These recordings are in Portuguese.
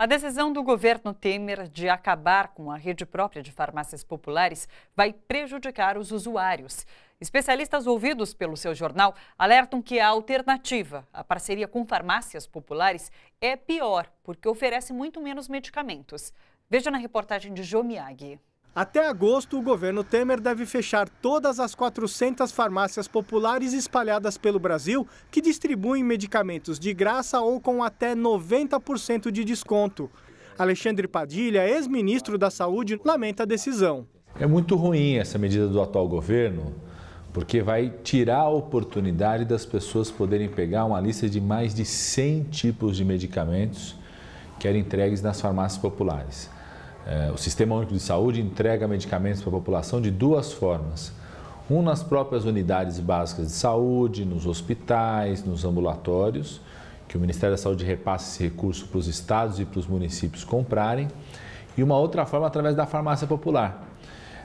A decisão do governo Temer de acabar com a rede própria de farmácias populares vai prejudicar os usuários. Especialistas ouvidos pelo seu jornal alertam que a alternativa, a parceria com farmácias populares, é pior, porque oferece muito menos medicamentos. Veja na reportagem de Miyagi. Até agosto, o governo Temer deve fechar todas as 400 farmácias populares espalhadas pelo Brasil que distribuem medicamentos de graça ou com até 90% de desconto. Alexandre Padilha, ex-ministro da Saúde, lamenta a decisão. É muito ruim essa medida do atual governo, porque vai tirar a oportunidade das pessoas poderem pegar uma lista de mais de 100 tipos de medicamentos que eram entregues nas farmácias populares. É, o Sistema Único de Saúde entrega medicamentos para a população de duas formas. Um nas próprias unidades básicas de saúde, nos hospitais, nos ambulatórios, que o Ministério da Saúde repassa esse recurso para os estados e para os municípios comprarem. E uma outra forma através da farmácia popular.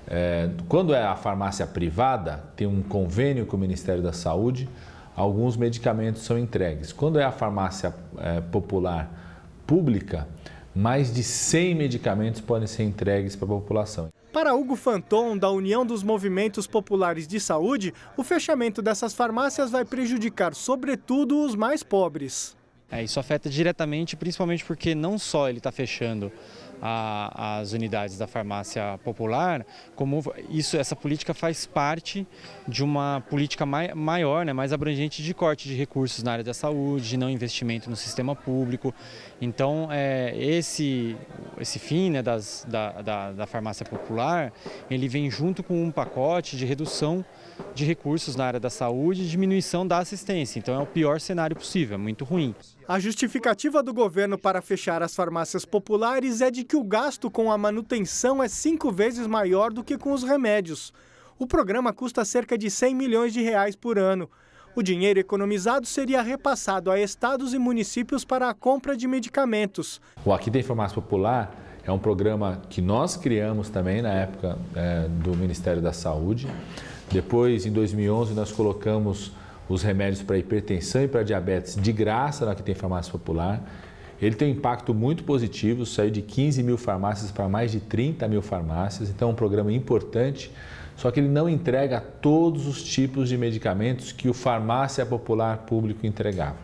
É, quando é a farmácia privada, tem um convênio com o Ministério da Saúde, alguns medicamentos são entregues. Quando é a farmácia é, popular pública, mais de 100 medicamentos podem ser entregues para a população. Para Hugo Fanton, da União dos Movimentos Populares de Saúde, o fechamento dessas farmácias vai prejudicar, sobretudo, os mais pobres. É, isso afeta diretamente, principalmente porque não só ele está fechando a, as unidades da farmácia popular, como isso, essa política faz parte de uma política mai, maior, né, mais abrangente de corte de recursos na área da saúde, de não investimento no sistema público. Então, é, esse, esse fim né, das, da, da, da farmácia popular, ele vem junto com um pacote de redução de recursos na área da saúde e diminuição da assistência. Então, é o pior cenário possível, é muito ruim. A justificativa do governo para fechar as farmácias populares é de de que o gasto com a manutenção é cinco vezes maior do que com os remédios. O programa custa cerca de 100 milhões de reais por ano. O dinheiro economizado seria repassado a estados e municípios para a compra de medicamentos. O Aqui tem Farmácia Popular é um programa que nós criamos também na época é, do Ministério da Saúde. Depois, em 2011, nós colocamos os remédios para hipertensão e para diabetes de graça no Aqui tem Farmácia Popular. Ele tem um impacto muito positivo, saiu de 15 mil farmácias para mais de 30 mil farmácias, então é um programa importante, só que ele não entrega todos os tipos de medicamentos que o farmácia popular público entregava.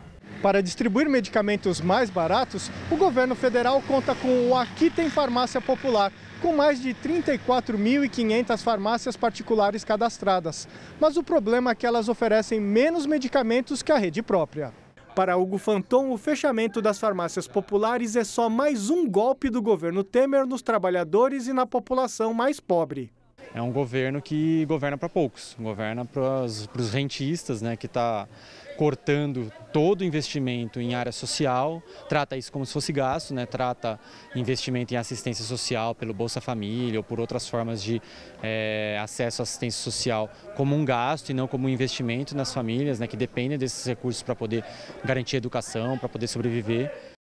Para distribuir medicamentos mais baratos, o governo federal conta com o Aqui Tem Farmácia Popular, com mais de 34.500 farmácias particulares cadastradas. Mas o problema é que elas oferecem menos medicamentos que a rede própria. Para Hugo Fanton, o fechamento das farmácias populares é só mais um golpe do governo Temer nos trabalhadores e na população mais pobre é um governo que governa para poucos, governa para os rentistas, né, que está cortando todo investimento em área social, trata isso como se fosse gasto, né, trata investimento em assistência social pelo Bolsa Família ou por outras formas de é, acesso à assistência social como um gasto e não como um investimento nas famílias né, que dependem desses recursos para poder garantir educação, para poder sobreviver.